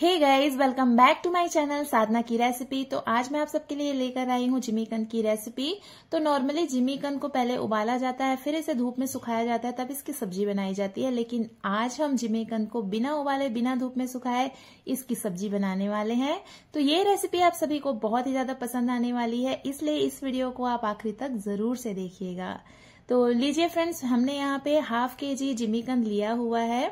hey guys welcome back to my channel Sadhana की recipe तो आज मैं आप सबके लिए लेकर आई हूँ जिमीकंद की रेसिपी तो नॉर्मली जिमीकंद को पहले उबाला जाता है फिर इसे धूप में सुखाया जाता है तब इसकी सब्जी बनाई जाती है लेकिन आज हम जिमीकंद को बिना उबाले बिना धूप में सुखाए इसकी सब्जी बनाने वाले हैं तो ये रेसिपी आप सभी को बहुत ही ज्यादा पसंद आने वाली है इसलिए इस वीडियो को आप आखिरी तक जरूर से देखिएगा तो लीजिए फ्रेंड्स हमने यहाँ पे हाफ के जी जिमीकंद लिया हुआ है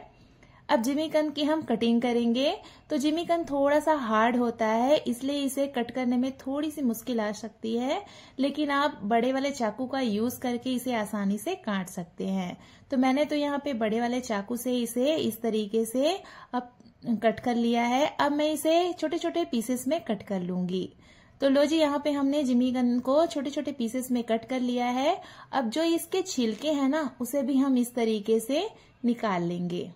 अब जिमी कन की हम कटिंग करेंगे तो जिमी कन थोड़ा सा हार्ड होता है इसलिए इसे कट करने में थोड़ी सी मुश्किल आ सकती है लेकिन आप बड़े वाले चाकू का यूज करके इसे आसानी से काट सकते हैं तो मैंने तो यहाँ पे बड़े वाले चाकू से इसे इस तरीके से अब कट कर लिया है अब मैं इसे छोटे छोटे पीसेस में कट कर लूंगी तो लो जी यहाँ पे हमने जिमी गन को छोटे छोटे पीसेस में कट कर लिया है अब जो इसके छिलके हैं ना उसे भी हम इस तरीके से निकाल लेंगे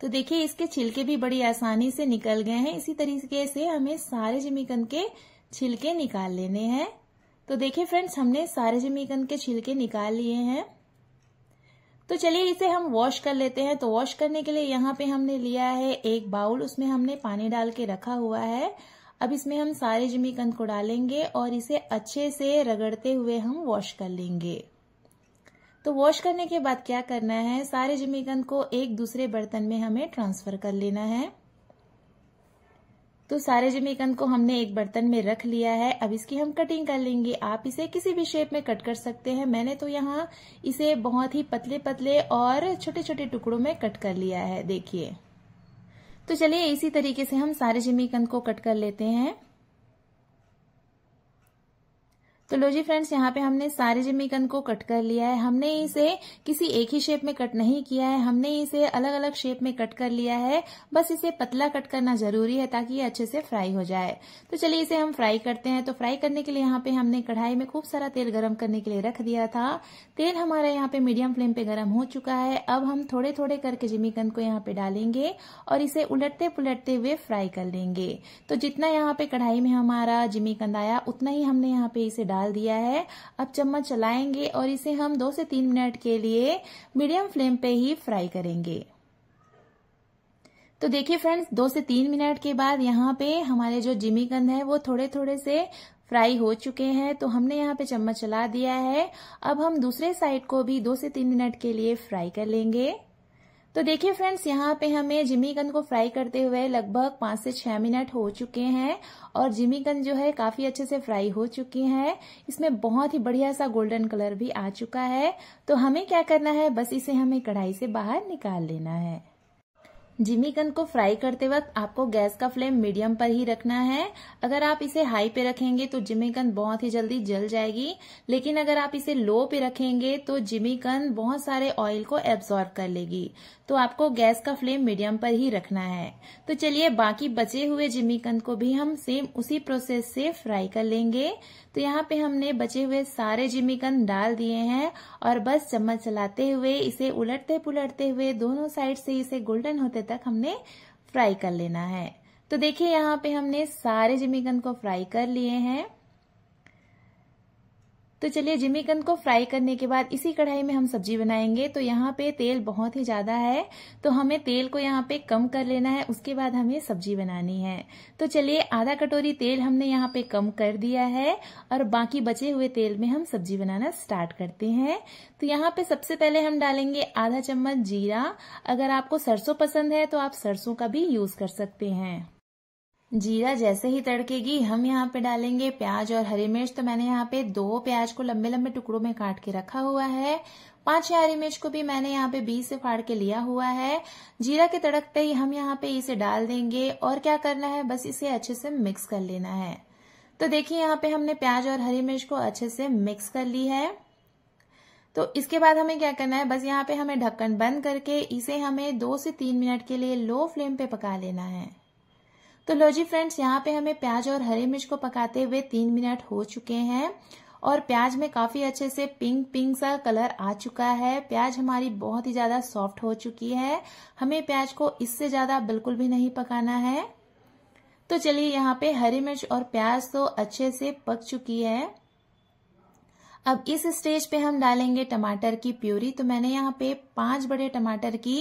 तो देखिए इसके छिलके भी बड़ी आसानी से निकल गए हैं इसी तरीके से हमें सारे जिमीकंद के छिलके निकाल लेने हैं तो देखिए फ्रेंड्स हमने सारे जिमीकंद के छिलके निकाल लिए हैं तो चलिए इसे हम वॉश कर लेते हैं तो वॉश करने के लिए यहाँ पे हमने लिया है एक बाउल उसमें हमने पानी डाल के रखा हुआ है अब इसमें हम सारे जिमीकंद को डालेंगे और इसे अच्छे से रगड़ते हुए हम वॉश कर लेंगे तो वॉश करने के बाद क्या करना है सारे जिमीकंद को एक दूसरे बर्तन में हमें ट्रांसफर कर लेना है तो सारे जिमीकंद को हमने एक बर्तन में रख लिया है अब इसकी हम कटिंग कर लेंगे आप इसे किसी भी शेप में कट कर सकते हैं मैंने तो यहाँ इसे बहुत ही पतले पतले और छोटे छोटे टुकड़ों में कट कर लिया है देखिए तो चलिए इसी तरीके से हम सारे जिमीकंद को कट कर लेते हैं तो लो जी फ्रेंड्स यहाँ पे हमने सारे जिमीकंद को कट कर लिया है हमने इसे किसी एक ही शेप में कट नहीं किया है हमने इसे अलग अलग शेप में कट कर लिया है बस इसे पतला कट करना जरूरी है ताकि ये अच्छे से फ्राई हो जाए तो चलिए इसे हम फ्राई करते हैं तो फ्राई करने के लिए यहाँ पे हमने कढ़ाई में खूब सारा तेल गर्म करने के लिए रख दिया था तेल हमारा यहाँ पे मीडियम फ्लेम पे गर्म हो चुका है अब हम थोड़े थोड़े करके जिमीकंद को यहाँ पे डालेंगे और इसे उलटते पुलटते हुए फ्राई कर लेंगे तो जितना यहाँ पे कढ़ाई में हमारा जिमीकंद आया उतना ही हमने यहाँ पे इसे डाल डाल दिया है अब चम्मच चलाएंगे और इसे हम दो से तीन मिनट के लिए मीडियम फ्लेम पे ही फ्राई करेंगे तो देखिए फ्रेंड्स दो से तीन मिनट के बाद यहाँ पे हमारे जो जिमी कंद है वो थोड़े थोड़े से फ्राई हो चुके हैं तो हमने यहाँ पे चम्मच चला दिया है अब हम दूसरे साइड को भी दो से तीन मिनट के लिए फ्राई कर लेंगे तो देखिए फ्रेंड्स यहाँ पे हमें जिमी गन को फ्राई करते हुए लगभग पांच से छह मिनट हो चुके हैं और जिमी गन जो है काफ़ी अच्छे से फ्राई हो चुकी है इसमें बहुत ही बढ़िया सा गोल्डन कलर भी आ चुका है तो हमें क्या करना है बस इसे हमें कढ़ाई से बाहर निकाल लेना है जिमी गन को फ्राई करते वक्त आपको गैस का फ्लेम मीडियम पर ही रखना है अगर आप इसे हाई पे रखेंगे तो जिमी गन बहुत ही जल्दी जल जाएगी लेकिन अगर आप इसे लो पे रखेंगे तो जिमी गन बहुत सारे ऑयल को एब्जॉर्ब कर लेगी तो आपको गैस का फ्लेम मीडियम पर ही रखना है तो चलिए बाकी बचे हुए जिमीकंद को भी हम सेम उसी प्रोसेस से फ्राई कर लेंगे तो यहाँ पे हमने बचे हुए सारे जिमीकंद डाल दिए हैं और बस चम्मच चलाते हुए इसे उलटते पुलटते हुए दोनों साइड से इसे गोल्डन होते तक हमने फ्राई कर लेना है तो देखिये यहाँ पे हमने सारे जिमीकंद को फ्राई कर लिए हैं तो चलिए जिमीकंद को फ्राई करने के बाद इसी कढ़ाई में हम सब्जी बनाएंगे तो यहाँ पे तेल बहुत ही ज़्यादा है तो हमें तेल को यहाँ पे कम कर लेना है उसके बाद हमें सब्जी बनानी है तो चलिए आधा कटोरी तेल हमने यहाँ पे कम कर दिया है और बाकी बचे हुए तेल में हम सब्जी बनाना स्टार्ट करते हैं तो यहाँ पे सबसे पहले हम डालेंगे आधा चम्मच जीरा अगर आपको सरसों पसंद है तो आप सरसों का भी यूज कर सकते हैं जीरा जैसे ही तड़केगी हम यहाँ पे डालेंगे प्याज और हरी मिर्च तो मैंने यहाँ पे दो प्याज को लंबे लंबे टुकड़ों में काट के रखा हुआ है पांच या हरी मिर्च को भी मैंने यहाँ पे बीस से फाड़ के लिया हुआ है जीरा के तड़कते ही हम यहाँ पे इसे डाल देंगे और क्या करना है बस इसे अच्छे से मिक्स कर लेना है तो देखिए यहाँ पे हमने प्याज और हरी मिर्च को अच्छे से मिक्स कर ली है तो इसके बाद हमें क्या करना है बस यहाँ पे हमें ढक्कन बंद करके इसे हमें दो से तीन मिनट के लिए लो फ्लेम पे पका लेना है तो लो जी फ्रेंड्स यहाँ पे हमें प्याज और हरी मिर्च को पकाते हुए तीन मिनट हो चुके हैं और प्याज में काफी अच्छे से पिंक पिंक सा कलर आ चुका है प्याज हमारी बहुत ही ज्यादा सॉफ्ट हो चुकी है हमें प्याज को इससे ज्यादा बिल्कुल भी नहीं पकाना है तो चलिए यहाँ पे हरी मिर्च और प्याज तो अच्छे से पक चुकी है अब इस स्टेज पे हम डालेंगे टमाटर की प्यूरी तो मैंने यहाँ पे पांच बड़े टमाटर की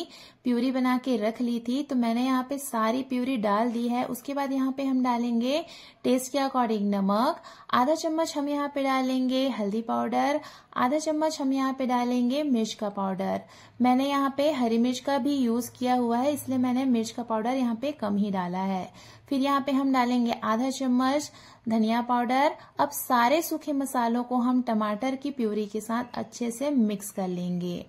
प्यूरी बना के रख ली थी तो मैंने यहाँ पे सारी प्यूरी डाल दी है उसके बाद यहाँ पे हम डालेंगे टेस्ट के अकॉर्डिंग नमक आधा चम्मच हम यहाँ पे डालेंगे हल्दी पाउडर आधा चम्मच हम यहाँ पे डालेंगे मिर्च का पाउडर मैंने यहाँ पे हरी मिर्च का भी यूज किया हुआ है इसलिए मैंने मिर्च का पाउडर यहाँ पे कम ही डाला है फिर यहाँ पे हम डालेंगे आधा चम्मच धनिया पाउडर अब सारे सूखे मसालों को हम टमाटर की प्यूरी के साथ अच्छे से मिक्स कर लेंगे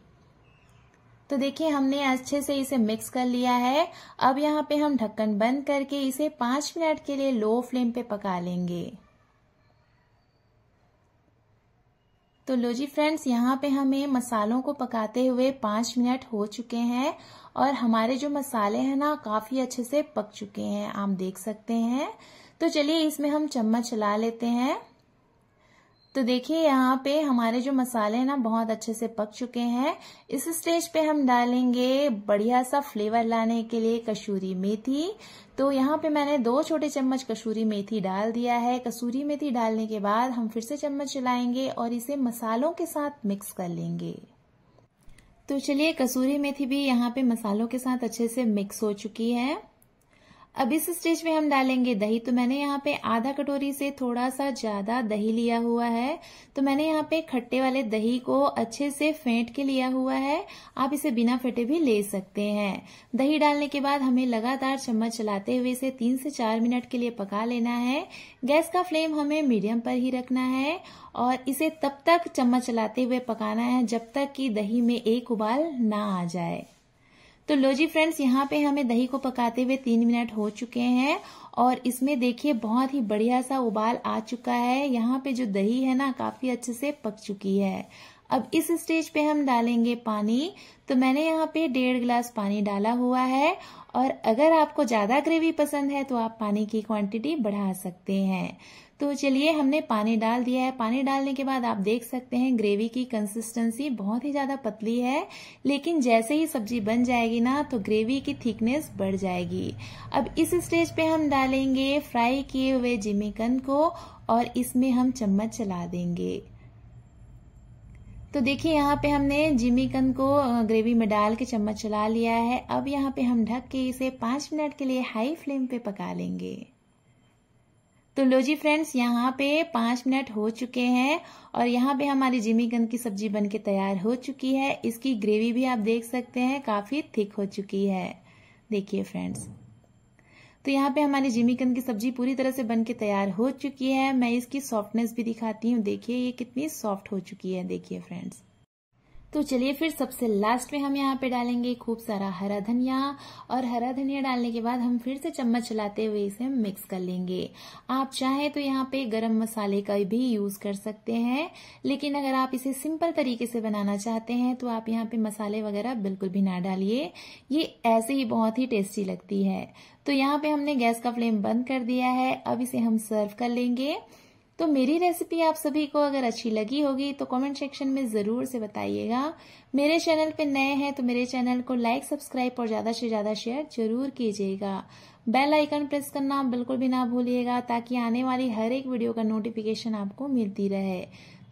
तो देखिए हमने अच्छे से इसे मिक्स कर लिया है अब यहाँ पे हम ढक्कन बंद करके इसे पांच मिनट के लिए लो फ्लेम पे पका लेंगे तो लो जी फ्रेंड्स यहाँ पे हमें मसालों को पकाते हुए पांच मिनट हो चुके हैं और हमारे जो मसाले हैं ना काफ़ी अच्छे से पक चुके हैं आप देख सकते हैं तो चलिए इसमें हम चम्मच चला लेते हैं तो देखिए यहाँ पे हमारे जो मसाले हैं ना बहुत अच्छे से पक चुके हैं इस स्टेज पे हम डालेंगे बढ़िया सा फ्लेवर लाने के लिए कसूरी मेथी तो यहाँ पे मैंने दो छोटे चम्मच कसूरी मेथी डाल दिया है कसूरी मेथी डालने के बाद हम फिर से चम्मच चलाएंगे और इसे मसालों के साथ मिक्स कर लेंगे तो चलिए कसूरी मेथी भी यहाँ पे मसालों के साथ अच्छे से मिक्स हो चुकी है अब इस स्टेज में हम डालेंगे दही तो मैंने यहाँ पे आधा कटोरी से थोड़ा सा ज्यादा दही लिया हुआ है तो मैंने यहाँ पे खट्टे वाले दही को अच्छे से फेंट के लिया हुआ है आप इसे बिना फेटे भी ले सकते हैं दही डालने के बाद हमें लगातार चम्मच चलाते हुए इसे तीन से चार मिनट के लिए पका लेना है गैस का फ्लेम हमें मीडियम पर ही रखना है और इसे तब तक चम्मच चलाते हुए पकाना है जब तक की दही में एक उबाल ना आ जाए तो लो जी फ्रेंड्स यहाँ पे हमें दही को पकाते हुए तीन मिनट हो चुके हैं और इसमें देखिए बहुत ही बढ़िया सा उबाल आ चुका है यहाँ पे जो दही है ना काफी अच्छे से पक चुकी है अब इस स्टेज पे हम डालेंगे पानी तो मैंने यहाँ पे डेढ़ गिलास पानी डाला हुआ है और अगर आपको ज्यादा ग्रेवी पसंद है तो आप पानी की क्वांटिटी बढ़ा सकते हैं तो चलिए हमने पानी डाल दिया है पानी डालने के बाद आप देख सकते हैं ग्रेवी की कंसिस्टेंसी बहुत ही ज़्यादा पतली है लेकिन जैसे ही सब्जी बन जाएगी ना तो ग्रेवी की थिकनेस बढ़ जाएगी अब इस स्टेज पे हम डालेंगे फ्राई किए हुए जिमीकन को और इसमें हम चम्मच चला देंगे तो देखिए यहाँ पे हमने जिमीकन को ग्रेवी में डाल के चम्मच चला लिया है अब यहाँ पे हम ढक के इसे पांच मिनट के लिए हाई फ्लेम पे पका लेंगे तो लो जी फ्रेंड्स यहाँ पे पांच मिनट हो चुके हैं और यहाँ पे हमारी जिमी गंद की सब्जी बनके तैयार हो चुकी है इसकी ग्रेवी भी आप देख सकते हैं काफ़ी थिक हो चुकी है देखिए फ्रेंड्स तो यहाँ पे हमारी जिमीकन की सब्जी पूरी तरह से बनके तैयार हो चुकी है मैं इसकी सॉफ्टनेस भी दिखाती हूँ देखिए ये कितनी सॉफ्ट हो चुकी है देखिए फ्रेंड्स तो चलिए फिर सबसे लास्ट में हम यहाँ पे डालेंगे खूब सारा हरा धनिया और हरा धनिया डालने के बाद हम फिर से चम्मच चलाते हुए इसे मिक्स कर लेंगे आप चाहे तो यहाँ पे गरम मसाले का भी यूज कर सकते हैं लेकिन अगर आप इसे सिंपल तरीके से बनाना चाहते हैं तो आप यहाँ पे मसाले वगैरह बिल्कुल भी ना डालिए ये ऐसे ही बहुत ही टेस्टी लगती है तो यहाँ पे हमने गैस का फ्लेम बंद कर दिया है अब इसे हम सर्व कर लेंगे तो मेरी रेसिपी आप सभी को अगर अच्छी लगी होगी तो कमेंट सेक्शन में ज़रूर से बताइएगा मेरे चैनल पे नए हैं तो मेरे चैनल को लाइक सब्सक्राइब और ज़्यादा से ज़्यादा शेयर जरूर कीजिएगा बेल आइकन प्रेस करना बिल्कुल भी ना भूलिएगा ताकि आने वाली हर एक वीडियो का नोटिफिकेशन आपको मिलती रहे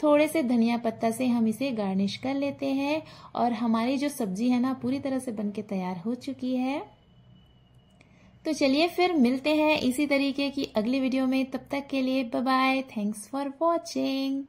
थोड़े से धनिया पत्ता से हम इसे गार्निश कर लेते हैं और हमारी जो सब्जी है ना पूरी तरह से बनके तैयार हो चुकी है तो चलिए फिर मिलते हैं इसी तरीके की अगली वीडियो में तब तक के लिए bye bye thanks for watching